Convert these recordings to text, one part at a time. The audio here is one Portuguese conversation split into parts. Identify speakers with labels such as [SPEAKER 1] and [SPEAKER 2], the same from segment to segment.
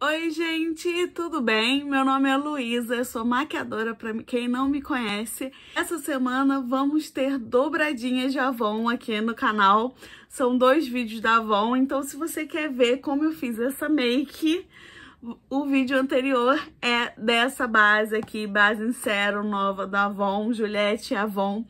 [SPEAKER 1] Oi, gente, tudo bem? Meu nome é Luísa, sou maquiadora para quem não me conhece. Essa semana vamos ter dobradinhas de Avon aqui no canal. São dois vídeos da Avon, então se você quer ver como eu fiz essa make, o vídeo anterior é dessa base aqui, base em nova da Avon, Juliette Avon.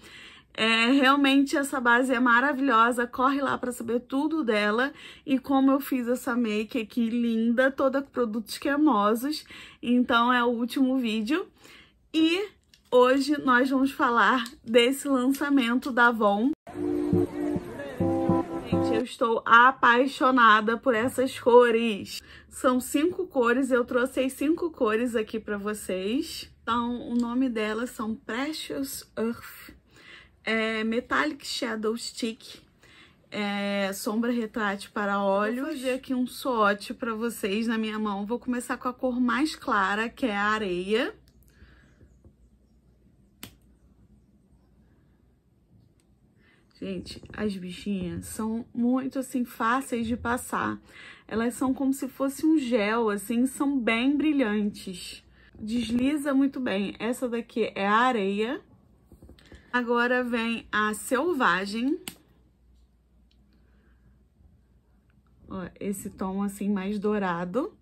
[SPEAKER 1] É, realmente essa base é maravilhosa, corre lá para saber tudo dela e como eu fiz essa make aqui linda, toda com produtos cremosos. Então é o último vídeo e hoje nós vamos falar desse lançamento da Avon. Gente, eu estou apaixonada por essas cores. São cinco cores, eu trouxe cinco cores aqui para vocês. Então, o nome delas são Precious Earth, é, Metallic Shadow Stick, é, sombra retrato para óleo. Vou fazer aqui um swatch para vocês na minha mão. Vou começar com a cor mais clara, que é a areia. Gente, as bichinhas são muito, assim, fáceis de passar. Elas são como se fosse um gel, assim, são bem brilhantes. Desliza muito bem. Essa daqui é a areia. Agora vem a selvagem. Ó, esse tom assim mais dourado.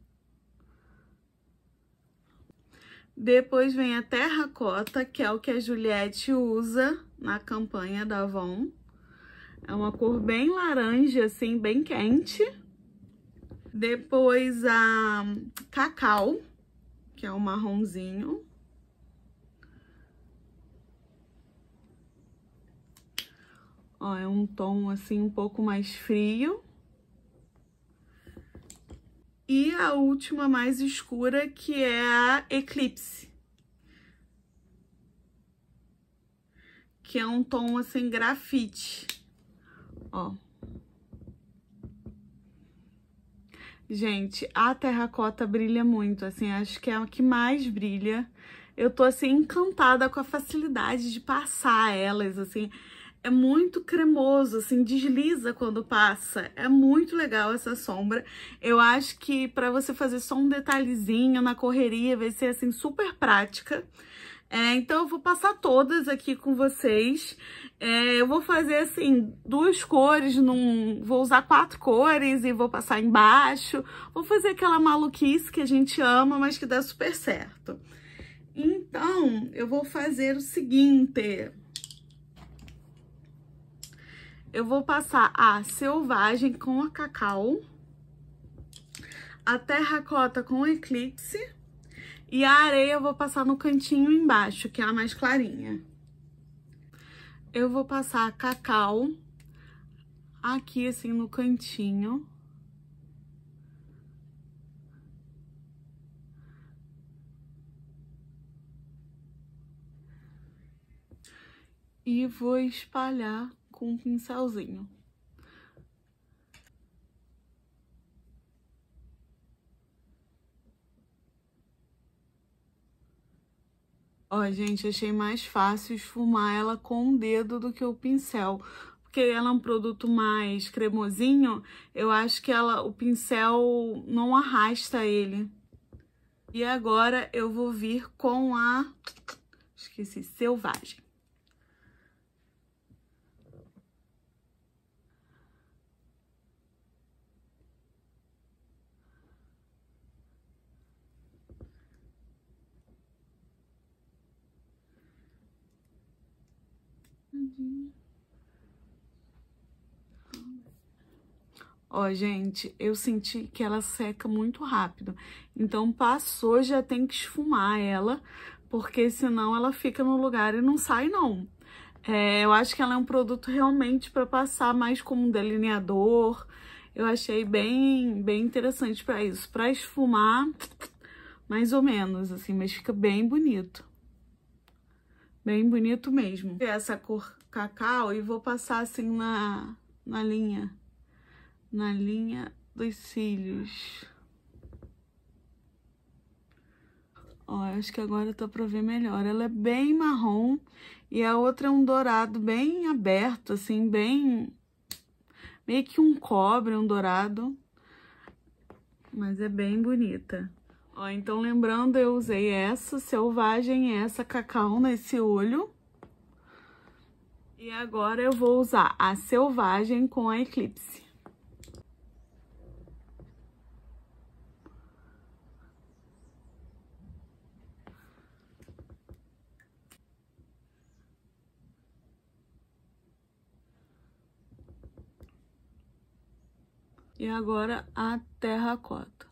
[SPEAKER 1] Depois vem a terracota, que é o que a Juliette usa na campanha da Avon. É uma cor bem laranja, assim, bem quente. Depois a cacau, que é o marronzinho. Ó, é um tom assim um pouco mais frio. E a última mais escura, que é a Eclipse. Que é um tom assim grafite. Ó. Gente, a terracota brilha muito, assim, acho que é a que mais brilha. Eu tô, assim, encantada com a facilidade de passar elas, assim é muito cremoso, assim, desliza quando passa. É muito legal essa sombra. Eu acho que para você fazer só um detalhezinho na correria vai ser, assim, super prática. É, então eu vou passar todas aqui com vocês. É, eu vou fazer, assim, duas cores num... Vou usar quatro cores e vou passar embaixo. Vou fazer aquela maluquice que a gente ama, mas que dá super certo. Então, eu vou fazer o seguinte eu vou passar a selvagem com a cacau, a terracota com eclipse e a areia eu vou passar no cantinho embaixo, que é a mais clarinha. Eu vou passar a cacau aqui assim no cantinho. E vou espalhar com um pincelzinho. Ó, gente, achei mais fácil esfumar ela com o dedo do que o pincel. Porque ela é um produto mais cremosinho, eu acho que ela, o pincel não arrasta ele. E agora eu vou vir com a... Esqueci, selvagem. Ó, gente, eu senti que ela seca muito rápido. Então, passou, já tem que esfumar ela, porque senão ela fica no lugar e não sai, não. É, eu acho que ela é um produto realmente para passar mais como um delineador. Eu achei bem, bem interessante para isso. Para esfumar, mais ou menos, assim, mas fica bem bonito. Bem bonito mesmo. Essa cor cacau e vou passar assim na, na linha, na linha dos cílios. Ó, acho que agora tá pra ver melhor. Ela é bem marrom e a outra é um dourado bem aberto, assim, bem... Meio que um cobre, um dourado. Mas é bem bonita. Ó, então lembrando, eu usei essa selvagem e essa cacau nesse olho. E agora eu vou usar a Selvagem com a Eclipse. E agora a terracota.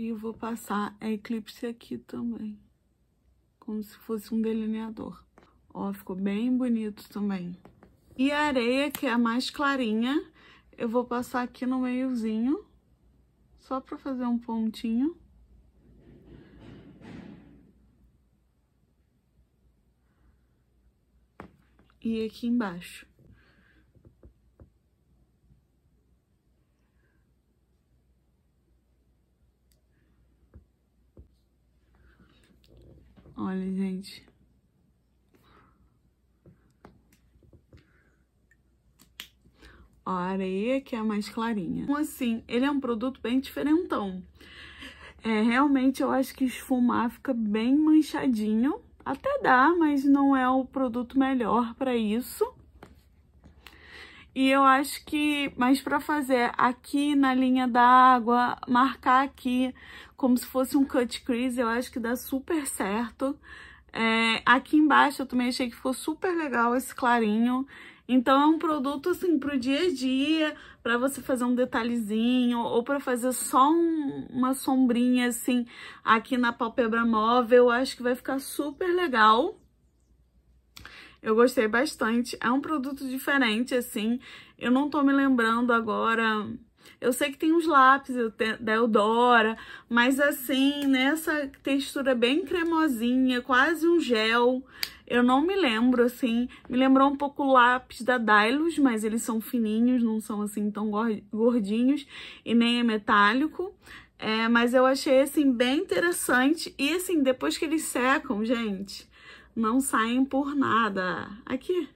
[SPEAKER 1] E vou passar a Eclipse aqui também. Como se fosse um delineador. Ó, ficou bem bonito também. E a areia, que é a mais clarinha, eu vou passar aqui no meiozinho. Só pra fazer um pontinho. E aqui embaixo. Olha, gente. a areia que é a mais clarinha. Então, assim, ele é um produto bem diferentão. É, realmente, eu acho que esfumar fica bem manchadinho. Até dá, mas não é o produto melhor para isso. E eu acho que, mas para fazer aqui na linha da água, marcar aqui como se fosse um cut crease, eu acho que dá super certo. É, aqui embaixo eu também achei que ficou super legal esse clarinho. Então é um produto assim pro dia a dia, para você fazer um detalhezinho ou para fazer só um, uma sombrinha assim aqui na pálpebra móvel, eu acho que vai ficar super legal. Eu gostei bastante. É um produto diferente, assim. Eu não tô me lembrando agora. Eu sei que tem uns lápis da Eudora, mas assim, nessa textura bem cremosinha, quase um gel. Eu não me lembro, assim. Me lembrou um pouco o lápis da Dylos, mas eles são fininhos, não são assim tão gordinhos e nem é metálico. É, mas eu achei, assim, bem interessante. E, assim, depois que eles secam, gente, não saem por nada. Aqui.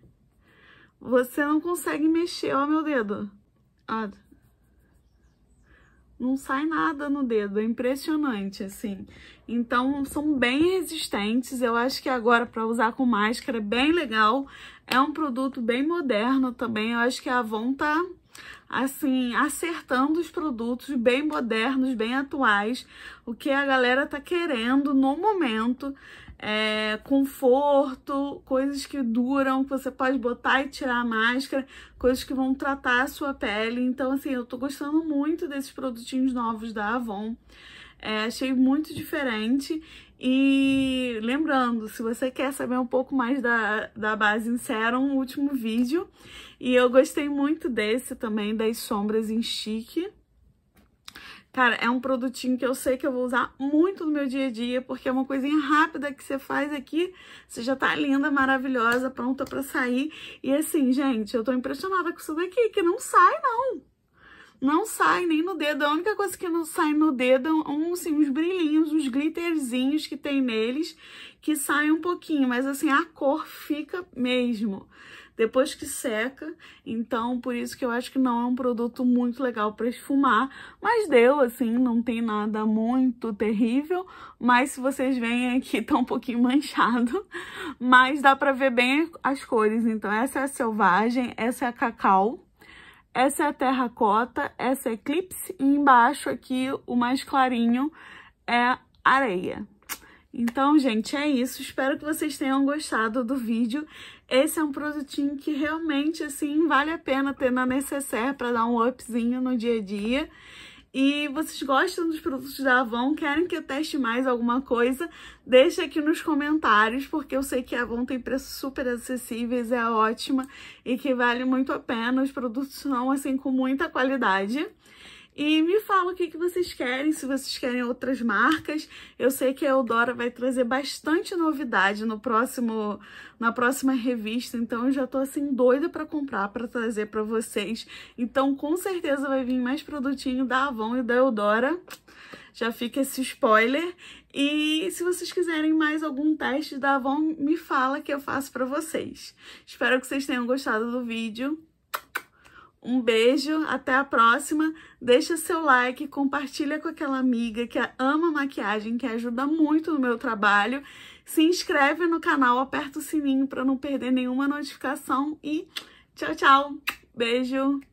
[SPEAKER 1] Você não consegue mexer, ó meu dedo. Ó. Não sai nada no dedo, é impressionante, assim. Então, são bem resistentes. Eu acho que agora, para usar com máscara, é bem legal. É um produto bem moderno também. Eu acho que a Avon tá assim, acertando os produtos bem modernos, bem atuais, o que a galera tá querendo no momento é, conforto, coisas que duram, que você pode botar e tirar a máscara, coisas que vão tratar a sua pele. Então, assim, eu tô gostando muito desses produtinhos novos da Avon. É, achei muito diferente. E lembrando, se você quer saber um pouco mais da, da base em serum, último vídeo. E eu gostei muito desse também, das sombras em chique. Cara, é um produtinho que eu sei que eu vou usar muito no meu dia a dia, porque é uma coisinha rápida que você faz aqui, você já tá linda, maravilhosa, pronta pra sair. E assim, gente, eu tô impressionada com isso daqui, que não sai não não sai nem no dedo. A única coisa que não sai no dedo é um, assim, uns brilhinhos, uns glitterzinhos que tem neles, que saem um pouquinho, mas assim, a cor fica mesmo depois que seca. Então, por isso que eu acho que não é um produto muito legal para esfumar. Mas deu, assim, não tem nada muito terrível. Mas se vocês veem aqui, tá um pouquinho manchado. Mas dá para ver bem as cores. Então, essa é a selvagem, essa é a cacau. Essa é a terracota, essa é eclipse e embaixo aqui o mais clarinho é areia. Então, gente, é isso. Espero que vocês tenham gostado do vídeo. Esse é um produtinho que realmente, assim, vale a pena ter na necessaire para dar um upzinho no dia a dia e vocês gostam dos produtos da Avon, querem que eu teste mais alguma coisa, deixa aqui nos comentários, porque eu sei que a Avon tem preços super acessíveis, é ótima e que vale muito a pena. Os produtos são assim com muita qualidade. E me fala o que, que vocês querem, se vocês querem outras marcas. Eu sei que a Eudora vai trazer bastante novidade no próximo, na próxima revista, então eu já tô assim doida para comprar, para trazer para vocês. Então com certeza vai vir mais produtinho da Avon e da Eudora. Já fica esse spoiler. E se vocês quiserem mais algum teste da Avon, me fala que eu faço para vocês. Espero que vocês tenham gostado do vídeo. Um beijo, até a próxima. Deixa seu like, compartilha com aquela amiga que ama maquiagem, que ajuda muito no meu trabalho. Se inscreve no canal, aperta o sininho para não perder nenhuma notificação e tchau, tchau. Beijo.